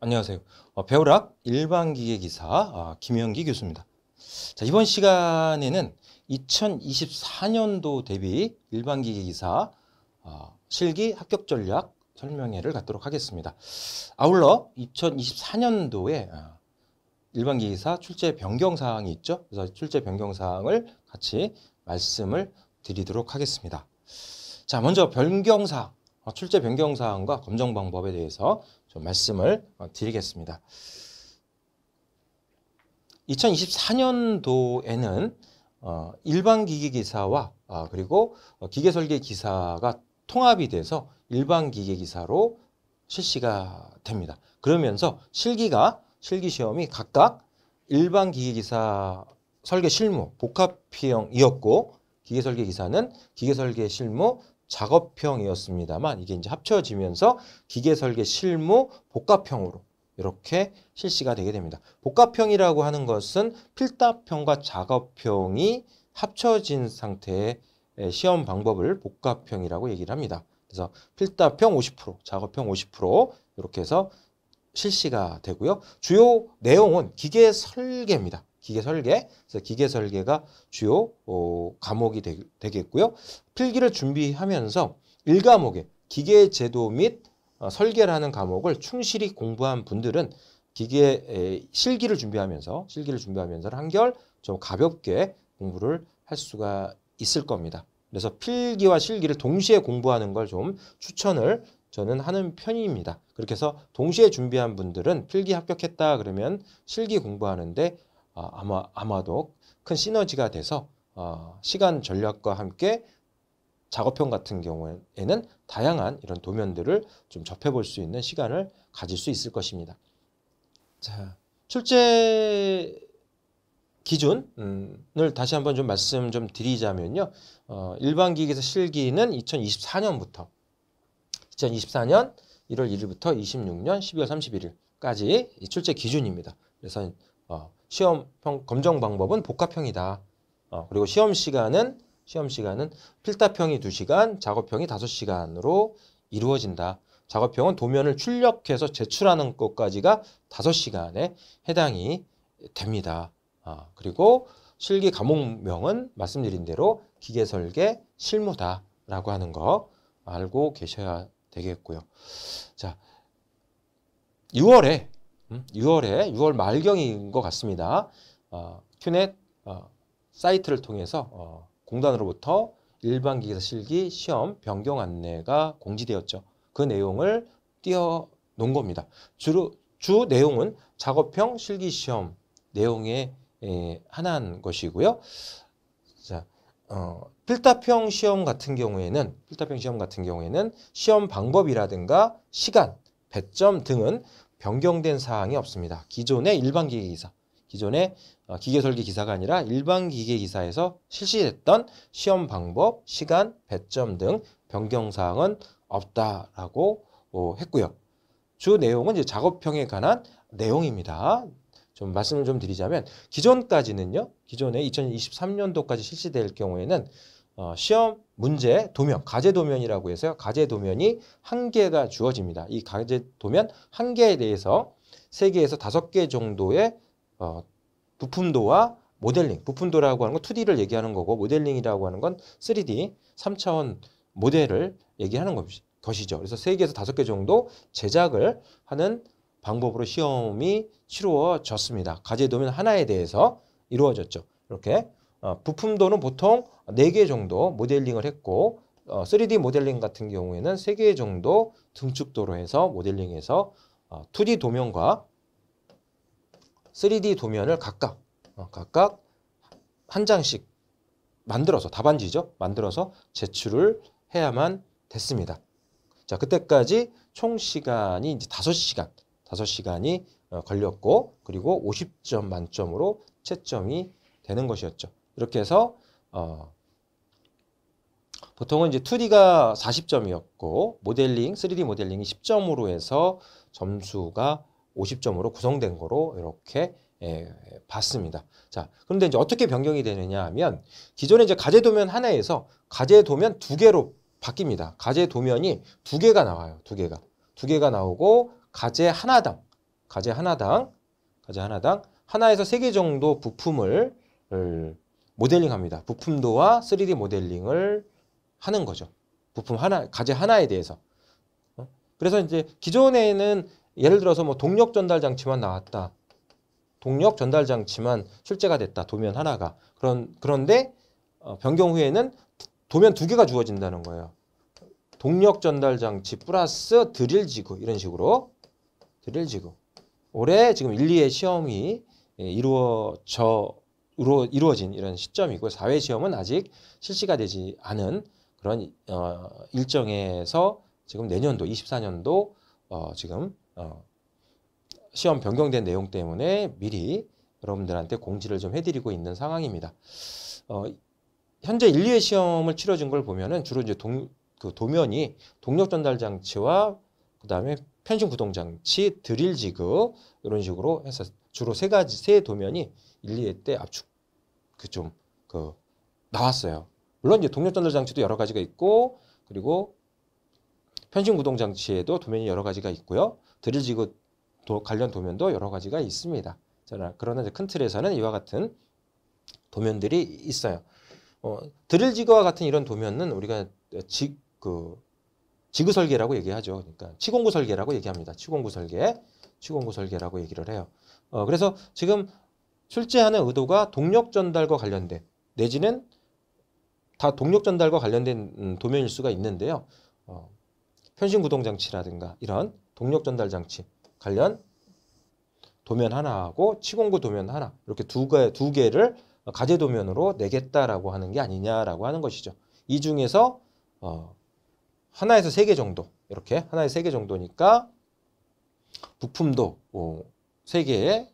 안녕하세요. 어, 배우락 일반기계 기사 아, 김영기 교수입니다. 자, 이번 시간에는 2024년도 대비 일반기계 기사 어, 실기 합격 전략 설명회를 갖도록 하겠습니다. 아울러 2024년도에 아, 일반기계 기사 출제 변경 사항이 있죠. 그래서 출제 변경 사항을 같이 말씀을 드리도록 하겠습니다. 자, 먼저 변경 사항, 어, 출제 변경 사항과 검정 방법에 대해서 좀 말씀을 어, 드리겠습니다. 2024년도에는 어, 일반 기계 기사와 어, 그리고 기계 설계 기사가 통합이 돼서 일반 기계 기사로 실시가 됩니다. 그러면서 실기가 실기 시험이 각각 일반 기계 기사 설계 실무 복합 피형이었고 기계 설계 기사는 기계 설계 실무 작업형이었습니다만 이게 이제 합쳐지면서 기계 설계 실무 복합형으로 이렇게 실시가 되게 됩니다. 복합형이라고 하는 것은 필답형과 작업형이 합쳐진 상태의 시험 방법을 복합형이라고 얘기를 합니다. 그래서 필답형 50%, 작업형 50% 이렇게 해서 실시가 되고요. 주요 내용은 기계 설계입니다. 기계 설계. 그래서 기계 설계가 주요 어, 과목이 되, 겠고요 필기를 준비하면서 1과목에 기계 제도 및 어, 설계라는 과목을 충실히 공부한 분들은 기계 실기를 준비하면서 실기를 준비하면서 한결 좀 가볍게 공부를 할 수가 있을 겁니다. 그래서 필기와 실기를 동시에 공부하는 걸 좀 추천을 저는 하는 편입니다. 그렇게 해서 동시에 준비한 분들은 필기 합격했다 그러면 실기 공부하는데 어, 아마 아마도 큰 시너지가 돼서 어, 시간 전략과 함께 작업형 같은 경우에는 다양한 이런 도면들을 좀 접해볼 수 있는 시간을 가질 수 있을 것입니다. 자, 출제 기준을 음, 다시 한번 좀 말씀 좀 드리자면요. 어, 일반 기기에서 실기는 2024년부터 2024년 1월 1일부터 26년 12월 31일까지 출제 기준입니다. 그래서 어, 시험 평, 검정 방법은 복합형이다. 어, 그리고 시험 시간은 시험 시간은 필답형이 2시간 작업형이 5 시간으로 이루어진다. 작업형은 도면을 출력해서 제출하는 것까지가 5 시간에 해당이 됩니다. 어, 그리고 실기 과목명은 말씀드린 대로 기계설계 실무다라고 하는 거 알고 계셔야 되겠고요. 자, 6월에 6월에 음? 6월 말경인 것 같습니다. 어, 큐넷 어, 사이트를 통해서 어, 공단으로부터 일반 기사 실기 시험 변경 안내가 공지되었죠. 그 내용을 띄어 놓은 겁니다. 주로 주 내용은 작업형 실기 시험 내용의 에, 하나인 것이고요. 자, 어, 필답형 시험 같은 경우에는 필답형 시험 같은 경우에는 시험 방법이라든가 시간, 배점 등은 변경된 사항이 없습니다. 기존의 일반 기계기사, 기존의 어, 기계설계 기사가 아니라 일반 기계기사에서 실시됐던 시험 방법, 시간, 배점 등 변경 사항은 없다라고 어, 했고요. 주 내용은 이제 작업형에 관한 내용입니다. 좀 말씀을 좀 드리자면 기존까지는요. 기존에 2023년도까지 실시될 경우에는 어, 시험 문제 도면, 가제 도면이라고 해서요. 가제 도면이 한 개가 주어집니다. 이 가제 도면 한 개에 대해서 세 개에서 다섯 개 정도의 어, 부품도와 모델링, 부품도라고 하는 건 2D를 얘기하는 거고 모델링이라고 하는 건 3D, 3차원 모델을 얘기하는 것이죠. 그래서 세개에서 다섯 개 정도 제작을 하는 방법으로 시험이 치루어졌습니다. 가제 도면 하나에 대해서 이루어졌죠. 이렇게 어, 부품도는 보통 4개 정도 모델링을 했고 어, 3D 모델링 같은 경우에는 3개 정도 등축도로 해서 모델링해서 어, 2D 도면과 3D 도면을 각각 어, 각각 한 장씩 만들어서 답안지죠. 만들어서 제출을 해야만 됐습니다. 자, 그때까지 총 시간이 이제 5시간, 5시간이 어, 걸렸고 그리고 50점 만점으로 채점이 되는 것이었죠. 이렇게 해서 어, 보통은 이제 2D가 40점이었고 모델링, 3D 모델링이 10점으로 해서 점수가 50점으로 구성된 거로 이렇게 예, 봤습니다. 자, 그런데 이제 어떻게 변경이 되느냐 하면 기존에 이제 가제 도면 하나에서 가제 도면 두 개로 바뀝니다. 가제 도면이 두 개가 나와요. 두 개가. 두 개가 나오고 가제 하나당, 가제 하나당, 가제 하나당 하나에서 세 개 정도 부품을 모델링합니다. 부품도와 3D 모델링을 하는 거죠. 부품 하나, 가지 하나에 대해서. 어? 그래서 이제 기존에는 예를 들어서 뭐 동력 전달 장치만 나왔다. 동력 전달 장치만 출제가 됐다. 도면 하나가. 그런, 그런데 어, 변경 후에는 도면 두 개가 주어진다는 거예요. 동력 전달 장치 플러스 드릴 지구 이런 식으로 드릴 지구. 올해 지금 1, 2회 시험이 예, 이루어져 이루어진 이런 시점이고 사회 시험은 아직 실시가 되지 않은 그런 어, 일정에서 지금 내년도 24년도 어, 지금 어, 시험 변경된 내용 때문에 미리 여러분들한테 공지를 좀 해드리고 있는 상황입니다. 어, 현재 1, 2회 시험을 치러진걸 보면은 주로 이제 동, 그 도면이 동력 전달 장치와 그 다음에 편중 구동 장치, 드릴 지그 이런 식으로 해서 주로 세 가지 세 도면이 1, 2회 때 압축 그 좀그 그 나왔어요. 물론 이제 동력 전달 장치도 여러 가지가 있고 그리고 편신 구동 장치에도 도면이 여러 가지가 있고요. 드릴 지구 도, 관련 도면도 여러 가지가 있습니다. 자, 그러나 이제 큰 틀에서는 이와 같은 도면들이 있어요. 어, 드릴 지구와 같은 이런 도면은 우리가 지, 그, 지구 설계라고 얘기하죠. 그러니까 치공구 설계라고 얘기합니다. 치공구 설계, 치공구 설계라고 얘기를 해요. 어, 그래서 지금 출제하는 의도가 동력 전달과 관련된 내지는 다 동력 전달과 관련된 음, 도면일 수가 있는데요. 어, 현신 구동 장치라든가 이런 동력 전달 장치 관련 도면 하나하고 치공구 도면 하나 이렇게 두, 개, 두 개를 가재 도면으로 내겠다라고 하는 게 아니냐라고 하는 것이죠. 이 중에서 어, 하나에서 세 개 정도 이렇게 하나에 서세 개 정도니까 부품도 어, 세 개의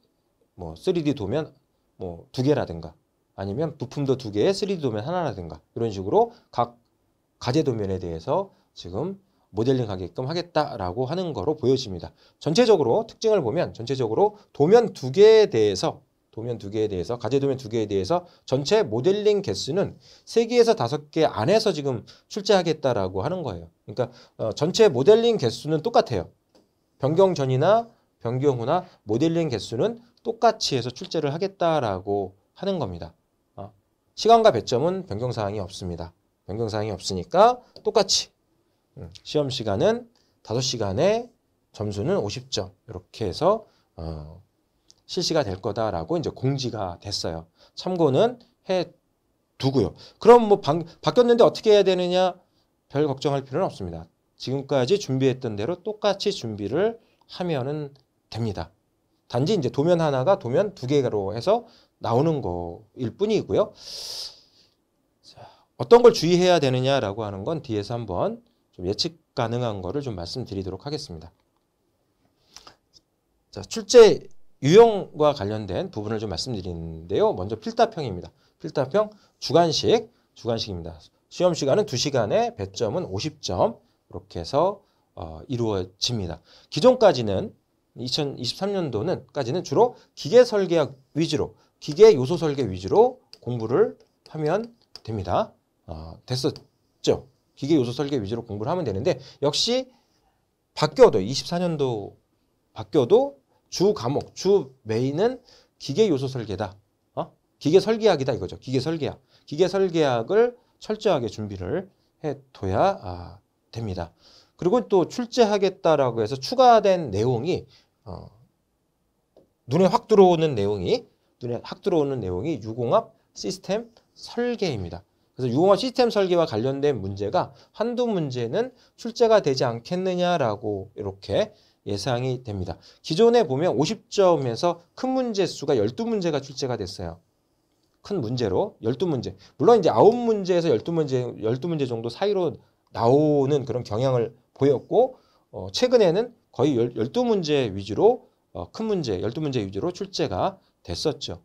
뭐 3D 도면 뭐두 개라든가 아니면 부품도 두 개에 3D 도면 하나라든가 이런 식으로 각가재 도면에 대해서 지금 모델링 하게끔 하겠다라고 하는 거로 보여집니다. 전체적으로 특징을 보면 전체적으로 도면 두 개에 대해서 도면 두 개에 대해서 가재 도면 두 개에 대해서 전체 모델링 개수는 세개에서 다섯 개 안에서 지금 출제하겠다라고 하는 거예요. 그러니까 어, 전체 모델링 개수는 똑같아요. 변경 전이나 변경 후나 모델링 개수는 똑같이 해서 출제를 하겠다라고 하는 겁니다. 시간과 배점은 변경사항이 없습니다. 변경사항이 없으니까 똑같이 음, 시험 시간은 5시간에 점수는 50점 이렇게 해서 어, 실시가 될 거다라고 이제 공지가 됐어요. 참고는 해 두고요. 그럼 뭐 방, 바뀌었는데 어떻게 해야 되느냐 별 걱정할 필요는 없습니다. 지금까지 준비했던 대로 똑같이 준비를 하면은 됩니다. 단지 이제 도면 하나가 도면 두 개로 해서 나오는 거일 뿐이고요. 어떤 걸 주의해야 되느냐라고 하는 건 뒤에서 한번 좀 예측 가능한 거를 좀 말씀드리도록 하겠습니다. 자, 출제 유형과 관련된 부분을 좀 말씀드리는데요. 먼저 필답형입니다. 필답형 주간식, 주간식입니다. 시험 시간은 2시간에 배점은 50점 이렇게 해서 어, 이루어집니다. 기존까지는 2023년도는 까지는 주로 기계 설계학 위주로 기계 요소 설계 위주로 공부를 하면 됩니다. 어, 됐었죠? 기계 요소 설계 위주로 공부를 하면 되는데 역시 바뀌어도 24년도 바뀌어도 주 과목, 주 메인은 기계 요소 설계다. 어? 기계 설계학이다 이거죠. 기계 설계학. 기계 설계학을 철저하게 준비를 해둬야 아, 됩니다. 그리고 또 출제하겠다라고 해서 추가된 내용이 어, 눈에 확 들어오는 내용이 눈에 확 들어오는 내용이 유공합 시스템 설계입니다. 그래서 유공합 시스템 설계와 관련된 문제가 한두 문제는 출제가 되지 않겠느냐라고 이렇게 예상이 됩니다. 기존에 보면 50점에서 큰 문제 수가 12문제가 출제가 됐어요. 큰 문제로 12문제. 물론 이제 9문제에서 12문제, 12문제 정도 사이로 나오는 그런 경향을 보였고 어, 최근에는 거의 12문제 위주로 어, 큰 문제, 12문제 위주로 출제가 됐었죠.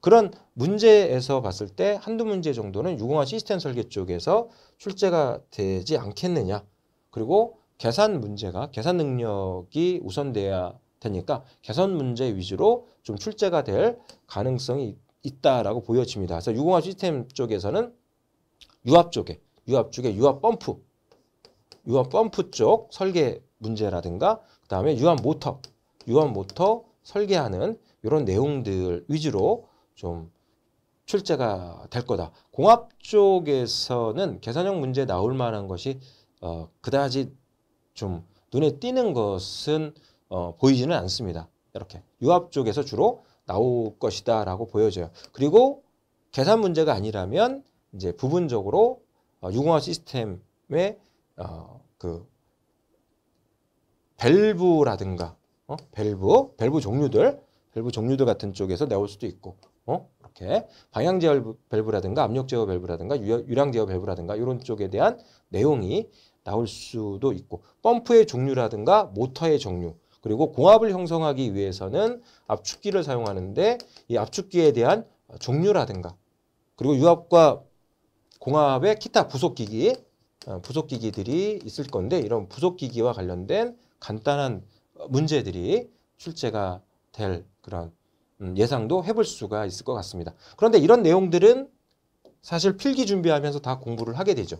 그런 문제에서 봤을 때 한두 문제 정도는 유공화 시스템 설계 쪽에서 출제가 되지 않겠느냐. 그리고 계산 문제가 계산 능력이 우선돼야 되니까 계산 문제 위주로 좀 출제가 될 가능성이 있다라고 보여집니다. 그래서 유공화 시스템 쪽에서는 유압 쪽에 유압 쪽에 유압 펌프 유압 펌프 쪽 설계 문제라든가 그다음에 유압 모터 유압 모터 설계하는 이런 내용들 위주로 좀 출제가 될 거다. 공합 쪽에서는 계산형 문제 나올 만한 것이 어, 그다지 좀 눈에 띄는 것은 어, 보이지는 않습니다. 이렇게 유합 쪽에서 주로 나올 것이다라고 보여져요. 그리고 계산 문제가 아니라면 이제 부분적으로 어, 유공합 시스템의 어, 그 밸브라든가 어? 밸브, 밸브 종류들 밸브 종류도 같은 쪽에서 나올 수도 있고 어? 이렇게 방향 제어 밸브라든가 압력 제어 밸브라든가 유량 제어 밸브라든가 이런 쪽에 대한 내용이 나올 수도 있고 펌프의 종류라든가 모터의 종류 그리고 공압을 형성하기 위해서는 압축기를 사용하는데 이 압축기에 대한 종류라든가 그리고 유압과 공압의 기타 부속기기 어, 부속기기들이 있을 건데 이런 부속기기와 관련된 간단한 문제들이 출제가 될 그런 음, 예상도 해볼 수가 있을 것 같습니다. 그런데 이런 내용들은 사실 필기 준비하면서 다 공부를 하게 되죠.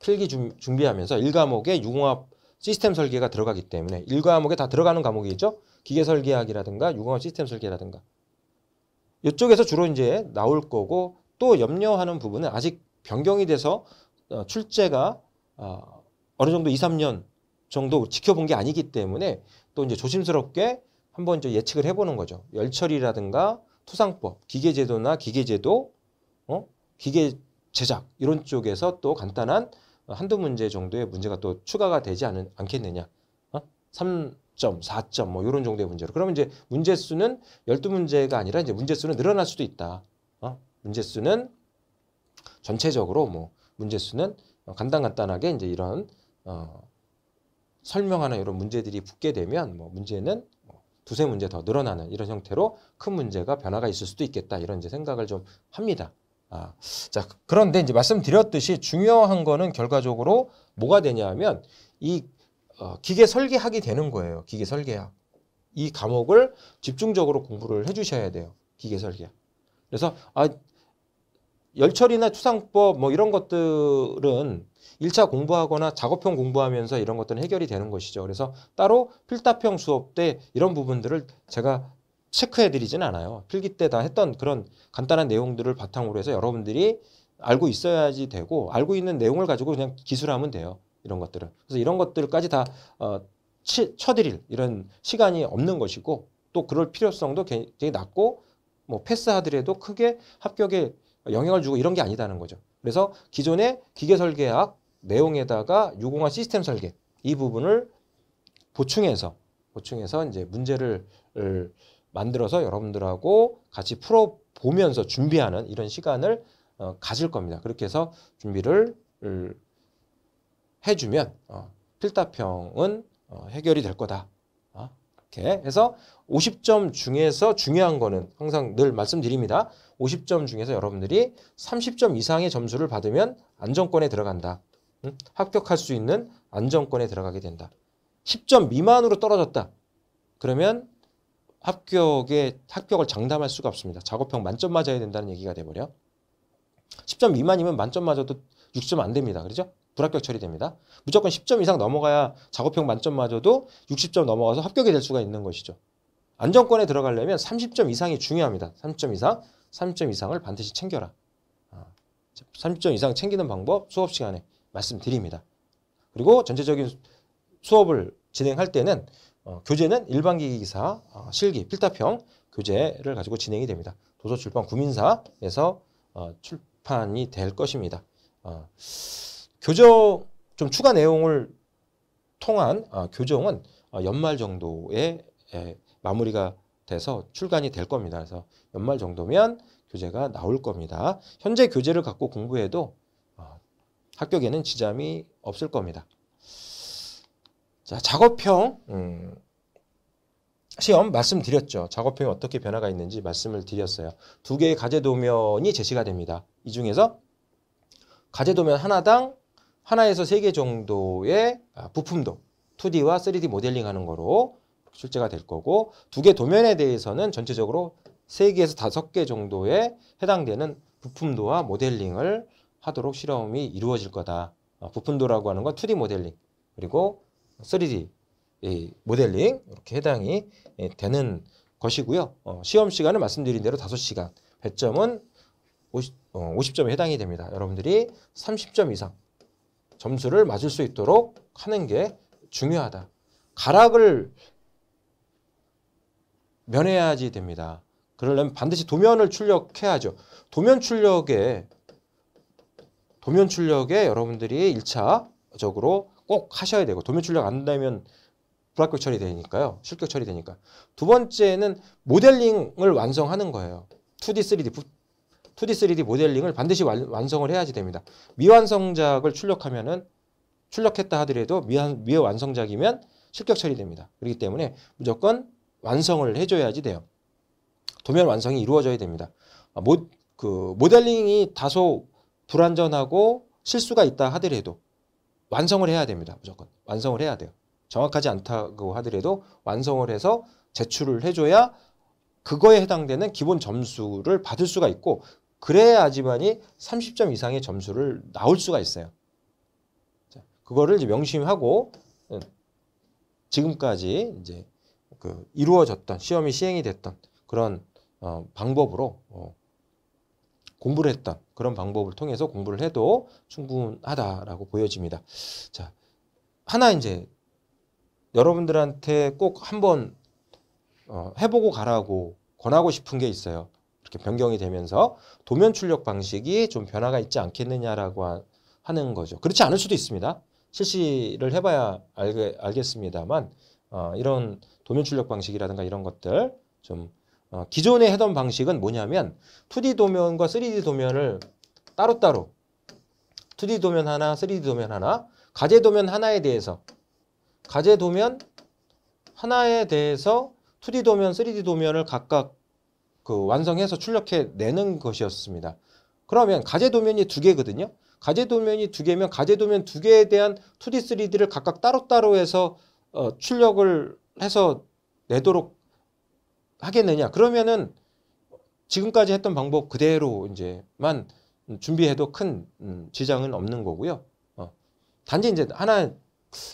필기 준, 준비하면서 1과목에 유공합 시스템 설계가 들어가기 때문에 1과목에 다 들어가는 과목이죠. 기계 설계학이라든가 유공합 시스템 설계라든가 이쪽에서 주로 이제 나올 거고 또 염려하는 부분은 아직 변경이 돼서 어, 출제가 어, 어느 정도 2, 3년 정도 지켜본 게 아니기 때문에 또 이제 조심스럽게 한번 좀 예측을 해보는 거죠. 열처리라든가 투상법 기계제도나 기계제도, 어? 기계 제작 이런 쪽에서 또 간단한 한두 문제 정도의 문제가 또 추가가 되지 않, 않겠느냐. 3점, 어? 4점 뭐 이런 정도의 문제로. 그러면 이제 문제 수는 12문제가 아니라 이제 문제 수는 늘어날 수도 있다. 어? 문제 수는 전체적으로 뭐 문제 수는 간단간단하게 이제 이런 어, 설명하는 이런 문제들이 붙게 되면 뭐 문제는 두세 문제 더 늘어나는 이런 형태로 큰 문제가 변화가 있을 수도 있겠다 이런 이제 생각을 좀 합니다. 아, 자 그런데 이제 말씀드렸듯이 중요한 거는 결과적으로 뭐가 되냐면 이 어, 기계 설계학이 되는 거예요. 기계 설계학 이 과목을 집중적으로 공부를 해주셔야 돼요. 기계 설계학. 그래서 아 열처리나 추상법 뭐 이런 것들은 1차 공부하거나 작업형 공부하면서 이런 것들은 해결이 되는 것이죠. 그래서 따로 필답형 수업 때 이런 부분들을 제가 체크해드리진 않아요. 필기 때 다 했던 그런 간단한 내용들을 바탕으로 해서 여러분들이 알고 있어야지 되고 알고 있는 내용을 가지고 그냥 기술하면 돼요. 이런 것들은. 그래서 이런 것들까지 다 어, 치, 쳐드릴 이런 시간이 없는 것이고 또 그럴 필요성도 굉장히 낮고 뭐 패스하더라도 크게 합격에 영향을 주고 이런 게 아니다는 거죠. 그래서 기존의 기계설계학 내용에다가 유공한 시스템 설계 이 부분을 보충해서 보충해서 이제 문제를 만들어서 여러분들하고 같이 풀어 보면서 준비하는 이런 시간을 어, 가질 겁니다. 그렇게 해서 준비를 해주면 어, 필답형은 어, 해결이 될 거다. 어, 이렇게 해서 50점 중에서 중요한 거는 항상 늘 말씀드립니다. 50점 중에서 여러분들이 30점 이상의 점수를 받으면 안정권에 들어간다. 합격할 수 있는 안정권에 들어가게 된다. 10점 미만으로 떨어졌다. 그러면 합격에 합격을 장담할 수가 없습니다. 작업형 만점 맞아야 된다는 얘기가 돼버려. 10점 미만이면 만점 맞아도 6점 안 됩니다. 그렇죠? 불합격 처리됩니다. 무조건 10점 이상 넘어가야 작업형 만점 맞아도 60점 넘어가서 합격이 될 수가 있는 것이죠. 안정권에 들어가려면 30점 이상이 중요합니다. 30점 이상, 30점 이상을 반드시 챙겨라. 30점 아, 이상 챙기는 방법 수업 시간에 말씀드립니다. 그리고 전체적인 수업을 진행할 때는 어, 교재는 일반기 기사, 어, 실기, 필답형 교재를 가지고 진행이 됩니다. 도서출판 구민사에서 어, 출판이 될 것입니다. 어, 교재좀 추가 내용을 통한 어, 교정은 어, 연말 정도에 에, 마무리가 돼서 출간이 될 겁니다. 그래서 연말 정도면 교재가 나올 겁니다. 현재 교재를 갖고 공부해도 합격에는 지점이 없을 겁니다. 자, 작업형 음, 시험 말씀드렸죠. 작업형이 어떻게 변화가 있는지 말씀을 드렸어요. 두 개의 가제도면이 제시가 됩니다. 이 중에서 가제도면 하나당 하나에서 세 개 정도의 아, 부품도 2D와 3D 모델링 하는 거로 출제가 될 거고 두 개 도면에 대해서는 전체적으로 세개에서 다섯 개 정도에 해당되는 부품도와 모델링을 하도록 실험이 이루어질 거다. 어, 부푼도라고 하는 건 2D 모델링 그리고 3D 모델링 이렇게 해당이 예, 되는 것이고요. 어, 시험 시간을 말씀드린 대로 5시간, 100점은 50, 점에 해당이 됩니다. 여러분들이 30점 이상 점수를 맞을 수 있도록 하는 게 중요하다. 가락을 면해야지 됩니다. 그러려면 반드시 도면을 출력해야죠. 도면 출력에 도면 출력에 여러분들이 1차적으로 꼭 하셔야 되고 도면 출력 안 된다면 불합격 처리 되니까요. 실격 처리 되니까. 두 번째는 모델링을 완성하는 거예요. 2D, 3D, 2D, 3D 모델링을 반드시 완, 성을 해야지 됩니다. 미완성작을 출력하면은 출력했다 하더라도 미완, 미완성작이면 실격 처리됩니다. 그렇기 때문에 무조건 완성을 해줘야지 돼요. 도면 완성이 이루어져야 됩니다. 아, 모, 그 모델링이 다소 불완전하고 실수가 있다 하더라도 완성을 해야 됩니다. 무조건 완성을 해야 돼요. 정확하지 않다고 하더라도 완성을 해서 제출을 해줘야 그거에 해당되는 기본 점수를 받을 수가 있고 그래야지만이 30점 이상의 점수를 나올 수가 있어요. 그거를 이제 명심하고 예, 지금까지 이제 그 이루어졌던 시험이 시행이 됐던 그런 어, 방법으로 어, 공부를 했던 그런 방법을 통해서 공부를 해도 충분하다라고 보여집니다. 자, 하나 이제 여러분들한테 꼭 한번 어, 해보고 가라고 권하고 싶은 게 있어요. 이렇게 변경이 되면서 도면 출력 방식이 좀 변화가 있지 않겠느냐라고 하, 하는 거죠. 그렇지 않을 수도 있습니다. 실시를 해봐야 알겠, 습니다만 어, 이런 도면 출력 방식이라든가 이런 것들 좀 어, 기존에 하던 방식은 뭐냐면 2D 도면과 3D 도면을 따로따로 2D 도면 하나, 3D 도면 하나, 가제 도면 하나에 대해서 가제 도면 하나에 대해서 2D 도면, 3D 도면을 각각 그 완성해서 출력해 내는 것이었습니다. 그러면 가제 도면이 두 개거든요. 가제 도면이 두 개면 가제 도면 두 개에 대한 2D, 3D를 각각 따로따로 해서 어, 출력을 해서 내도록 하겠느냐? 그러면은 지금까지 했던 방법 그대로 이제만 준비해도 큰 음, 지장은 없는 거고요. 어. 단지 이제 하나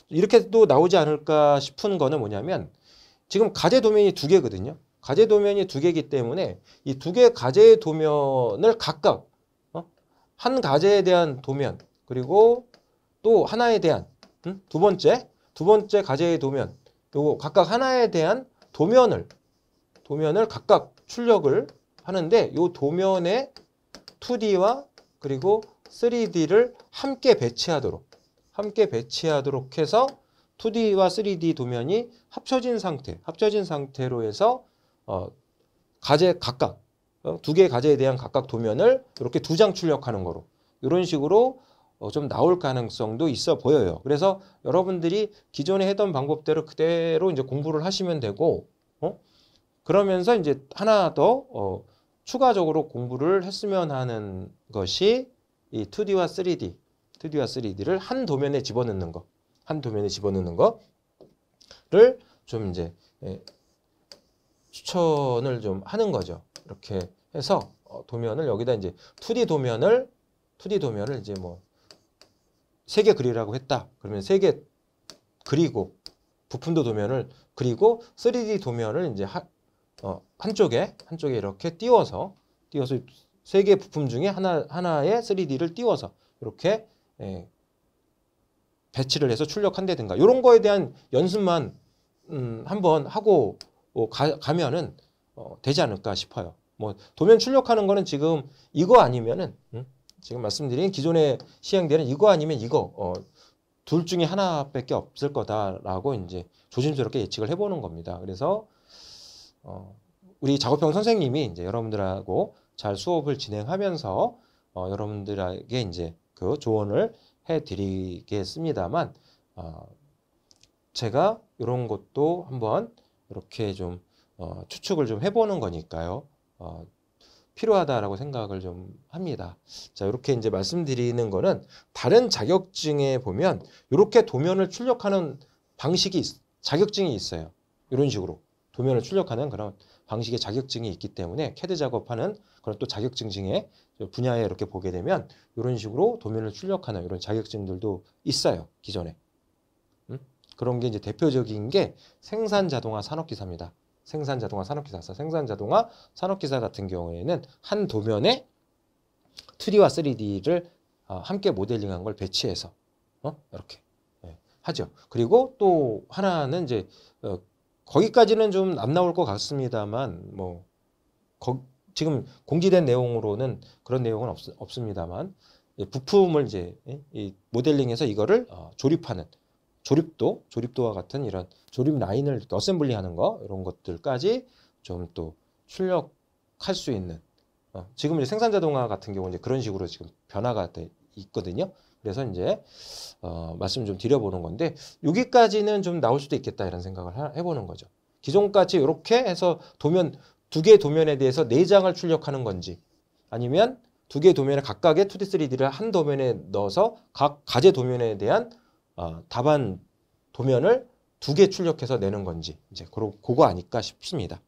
이렇게 또 나오지 않을까 싶은 거는 뭐냐면 지금 가제 도면이 두 개거든요. 가제 도면이 두 개이기 때문에 이 두 개 가제의 도면을 각각 어? 한 가제에 대한 도면 그리고 또 하나에 대한 음? 두 번째 두 번째 가제의 도면 그리고 각각 하나에 대한 도면을 도면을 각각 출력을 하는데 이 도면에 2D와 그리고 3D를 함께 배치하도록 함께 배치하도록 해서 2D와 3D 도면이 합쳐진 상태, 합쳐진 상태로 해서 어, 가제 각각 어, 두 개의 가제에 대한 각각 도면을 이렇게 두 장 출력하는 거로 이런 식으로 어, 좀 나올 가능성도 있어 보여요. 그래서 여러분들이 기존에 했던 방법대로 그대로 이제 공부를 하시면 되고 어? 그러면서 이제 하나 더 어, 추가적으로 공부를 했으면 하는 것이 이 2D와 3D, 2D와 3D를 한 도면에 집어넣는 거, 한 도면에 집어넣는 거를 좀 이제 예, 추천을 좀 하는 거죠. 이렇게 해서 어, 도면을 여기다 이제 2D 도면을 2D 도면을 이제 뭐 세 개 그리라고 했다. 그러면 세 개 그리고 부품도 도면을 그리고 3D 도면을 이제 하, 어, 한쪽에 한쪽에 이렇게 띄워서 띄워서 세개 부품 중에 하나 하나의 3D를 띄워서 이렇게 예, 배치를 해서 출력한다든가 이런 거에 대한 연습만 음, 한번 하고 어, 가, 면은 어, 되지 않을까 싶어요. 뭐 도면 출력하는 거는 지금 이거 아니면은 음? 지금 말씀드린 기존에 시행되는 이거 아니면 이거 어, 둘 중에 하나밖에 없을 거다라고 이제 조심스럽게 예측을 해보는 겁니다. 그래서 어, 우리 작업형 선생님이 이제 여러분들하고 잘 수업을 진행하면서 어, 여러분들에게 이제 그 조언을 해드리겠습니다만 어, 제가 이런 것도 한번 이렇게 좀 어, 추측을 좀 해보는 거니까요. 어, 필요하다라고 생각을 좀 합니다. 자, 이렇게 이제 말씀드리는 거는 다른 자격증에 보면 이렇게 도면을 출력하는 방식이 있, 자격증이 있어요. 이런 식으로. 도면을 출력하는 그런 방식의 자격증이 있기 때문에 캐드 작업하는 그런 또자격증 중에 분야에 이렇게 보게 되면 이런 식으로 도면을 출력하는 이런 자격증들도 있어요 기존에 음? 그런 게 이제 대표적인 게 생산 자동화 산업기사입니다 생산 자동화 산업기사 생산 자동화 산업기사 같은 경우에는 한 도면에 2D와 3D를 아, 함께 모델링한 걸 배치해서 어? 이렇게 예, 하죠. 그리고 또 하나는 이제 어, 거기까지는 좀 안 나올 것 같습니다만 뭐 거, 지금 공지된 내용으로는 그런 내용은 없, 없습니다만 부품을 이제 예, 이 모델링해서 이거를 어, 조립하는 조립도 조립도와 같은 이런 조립 라인을 어셈블리 하는 거 이런 것들까지 좀 또 출력할 수 있는 어, 지금 이제 생산 자동화 같은 경우는 이제 그런 식으로 지금 변화가 돼 있거든요. 그래서 이제 어, 말씀 좀 드려보는 건데 여기까지는 좀 나올 수도 있겠다 이런 생각을 하, 해보는 거죠. 기존까지 이렇게 해서 도면 두 개 도면에 대해서 네 장을 출력하는 건지 아니면 두 개 도면에 각각의 2D, 3D를 한 도면에 넣어서 각 가제 도면에 대한 어, 답안 도면을 두 개 출력해서 내는 건지 이제 그 그거 아닐까 싶습니다.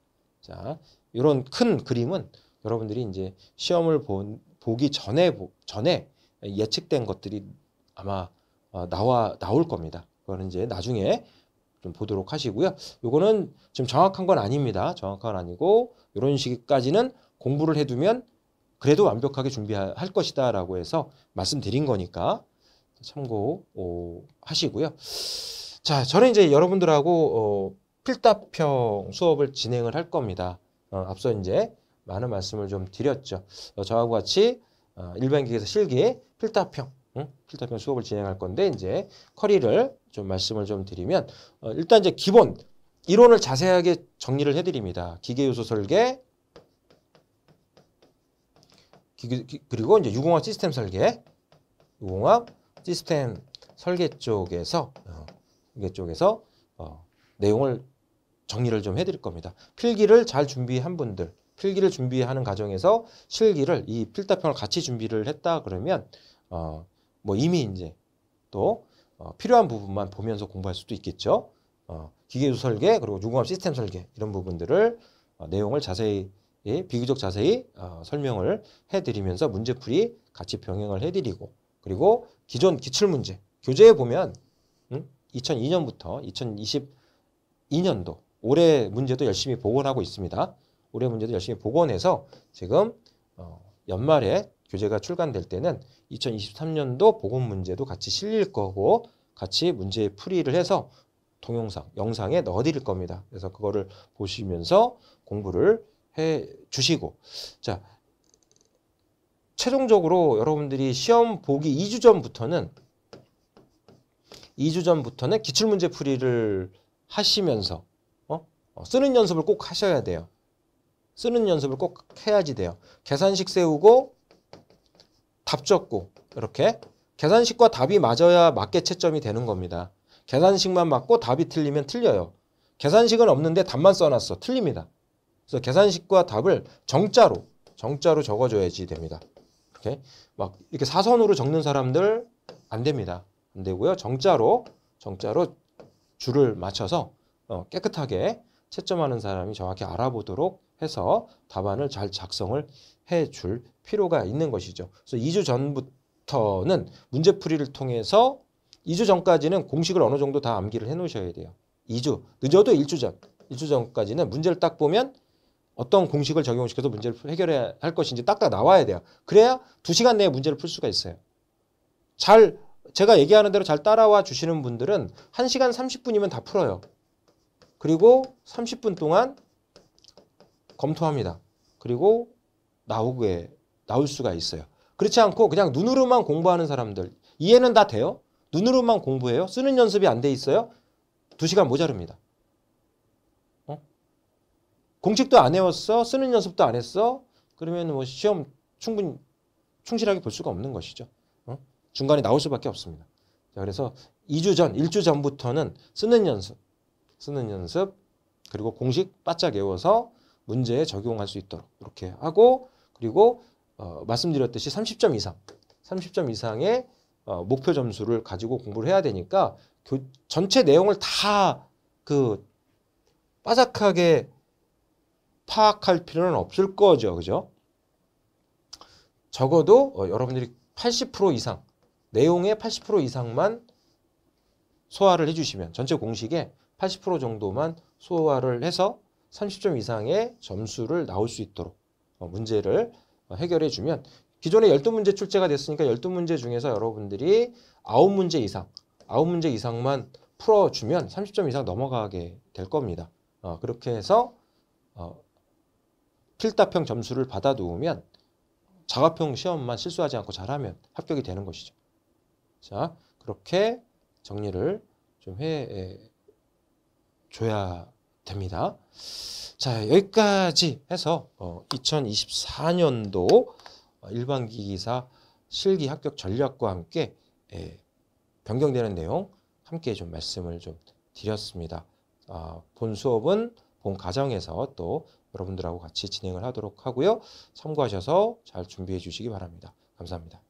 자, 이런 큰 그림은 여러분들이 이제 시험을 본, 보기 전에 전에 예측된 것들이 아마 어, 나와 나올 겁니다. 그거는 이제 나중에 좀 보도록 하시고요. 요거는 지금 정확한 건 아닙니다. 정확한 건 아니고 이런 식까지는 공부를 해두면 그래도 완벽하게 준비할 것이다라고 해서 말씀드린 거니까 참고 하시고요. 자, 저는 이제 여러분들하고 어, 필답형 수업을 진행을 할 겁니다. 어, 앞서 이제 많은 말씀을 좀 드렸죠. 어, 저하고 같이 어, 일반 기에서 계 실기 필터평 응? 필터평 수업을 진행할 건데 이제 커리를 좀 말씀을 좀 드리면 어, 일단 이제 기본 이론을 자세하게 정리를 해드립니다. 기계 요소 설계 기계, 기, 그리고 이제 유공학 시스템 설계 유공학 시스템 설계 쪽에서 어, 이게 쪽에서 어, 내용을 정리를 좀 해드릴 겁니다. 필기를 잘 준비한 분들 필기를 준비하는 과정에서 실기를 이 필답형을 같이 준비를 했다 그러면 어뭐 이미 이제 또 어, 필요한 부분만 보면서 공부할 수도 있겠죠. 어, 기계주 설계 그리고 유공업 시스템 설계 이런 부분들을 어, 내용을 자세히 예, 비교적 자세히 어, 설명을 해드리면서 문제풀이 같이 병행을 해드리고 그리고 기존 기출문제 교재에 보면 음, 2002년부터 2022년도 올해 문제도 열심히 보완하고 있습니다. 올해 문제도 열심히 복원해서 지금 어, 연말에 교재가 출간될 때는 2023년도 복원 문제도 같이 실릴 거고 같이 문제 풀이를 해서 동영상, 영상에 넣어드릴 겁니다. 그래서 그거를 보시면서 공부를 해 주시고 자 최종적으로 여러분들이 시험 보기 2주 전부터는 2주 전부터는 기출문제 풀이를 하시면서 어, 어? 쓰는 연습을 꼭 하셔야 돼요. 쓰는 연습을 꼭 해야지 돼요. 계산식 세우고 답 적고 이렇게 계산식과 답이 맞아야 맞게 채점이 되는 겁니다. 계산식만 맞고 답이 틀리면 틀려요. 계산식은 없는데 답만 써놨어. 틀립니다. 그래서 계산식과 답을 정자로 정자로 적어줘야지 됩니다. 이렇게 막 이렇게 사선으로 적는 사람들 안 됩니다. 안 되고요. 정자로 정자로 줄을 맞춰서 어, 깨끗하게 채점하는 사람이 정확히 알아보도록 해서 답안을 잘 작성을 해 줄 필요가 있는 것이죠. 그래서 2주 전부터는 문제풀이를 통해서 2주 전까지는 공식을 어느 정도 다 암기를 해 놓으셔야 돼요. 2주, 늦어도 1주 전, 1주 전까지는 문제를 딱 보면 어떤 공식을 적용시켜서 문제를 해결해야 할 것인지 딱딱 나와야 돼요. 그래야 2시간 내에 문제를 풀 수가 있어요. 잘 제가 얘기하는 대로 잘 따라와 주시는 분들은 1시간 30분이면 다 풀어요. 그리고 30분 동안 검토합니다. 그리고 나오게 나올 수가 있어요. 그렇지 않고 그냥 눈으로만 공부하는 사람들 이해는 다 돼요. 눈으로만 공부해요. 쓰는 연습이 안 돼 있어요. 2시간 모자릅니다. 어? 공식도 안 해왔어. 쓰는 연습도 안 했어. 그러면 뭐 시험 충분 히 충실하게 볼 수가 없는 것이죠. 어? 중간에 나올 수밖에 없습니다. 자, 그래서 2주 전, 1주 전부터는 쓰는 연습, 쓰는 연습 그리고 공식 바짝 외워서 문제에 적용할 수 있도록 이렇게 하고 그리고 어, 말씀드렸듯이 30점 이상 30점 이상의 어, 목표 점수를 가지고 공부를 해야 되니까 교, 전체 내용을 다그 빠삭하게 파악할 필요는 없을 거죠. 그죠? 적어도 어, 여러분들이 80% 이상 내용의 80% 이상만 소화를 해주시면 전체 공식에 80% 정도만 소화를 해서 30점 이상의 점수를 나올 수 있도록 어, 문제를 어, 해결해 주면 기존에 12문제 출제가 됐으니까 12문제 중에서 여러분들이 9문제 이상, 9문제 이상만 풀어주면 30점 이상 넘어가게 될 겁니다. 어, 그렇게 해서 어, 필답형 점수를 받아 놓으면 자가평 시험만 실수하지 않고 잘하면 합격이 되는 것이죠. 자, 그렇게 정리를 좀해 줘야 됩니다. 자, 여기까지 해서 어, 2024년도 어, 일반기 기사 실기 합격 전략과 함께 예, 변경되는 내용 함께 좀 말씀을 좀 드렸습니다. 아, 본 수업은 본 과정에서 또 여러분들하고 같이 진행을 하도록 하고요. 참고하셔서 잘 준비해 주시기 바랍니다. 감사합니다.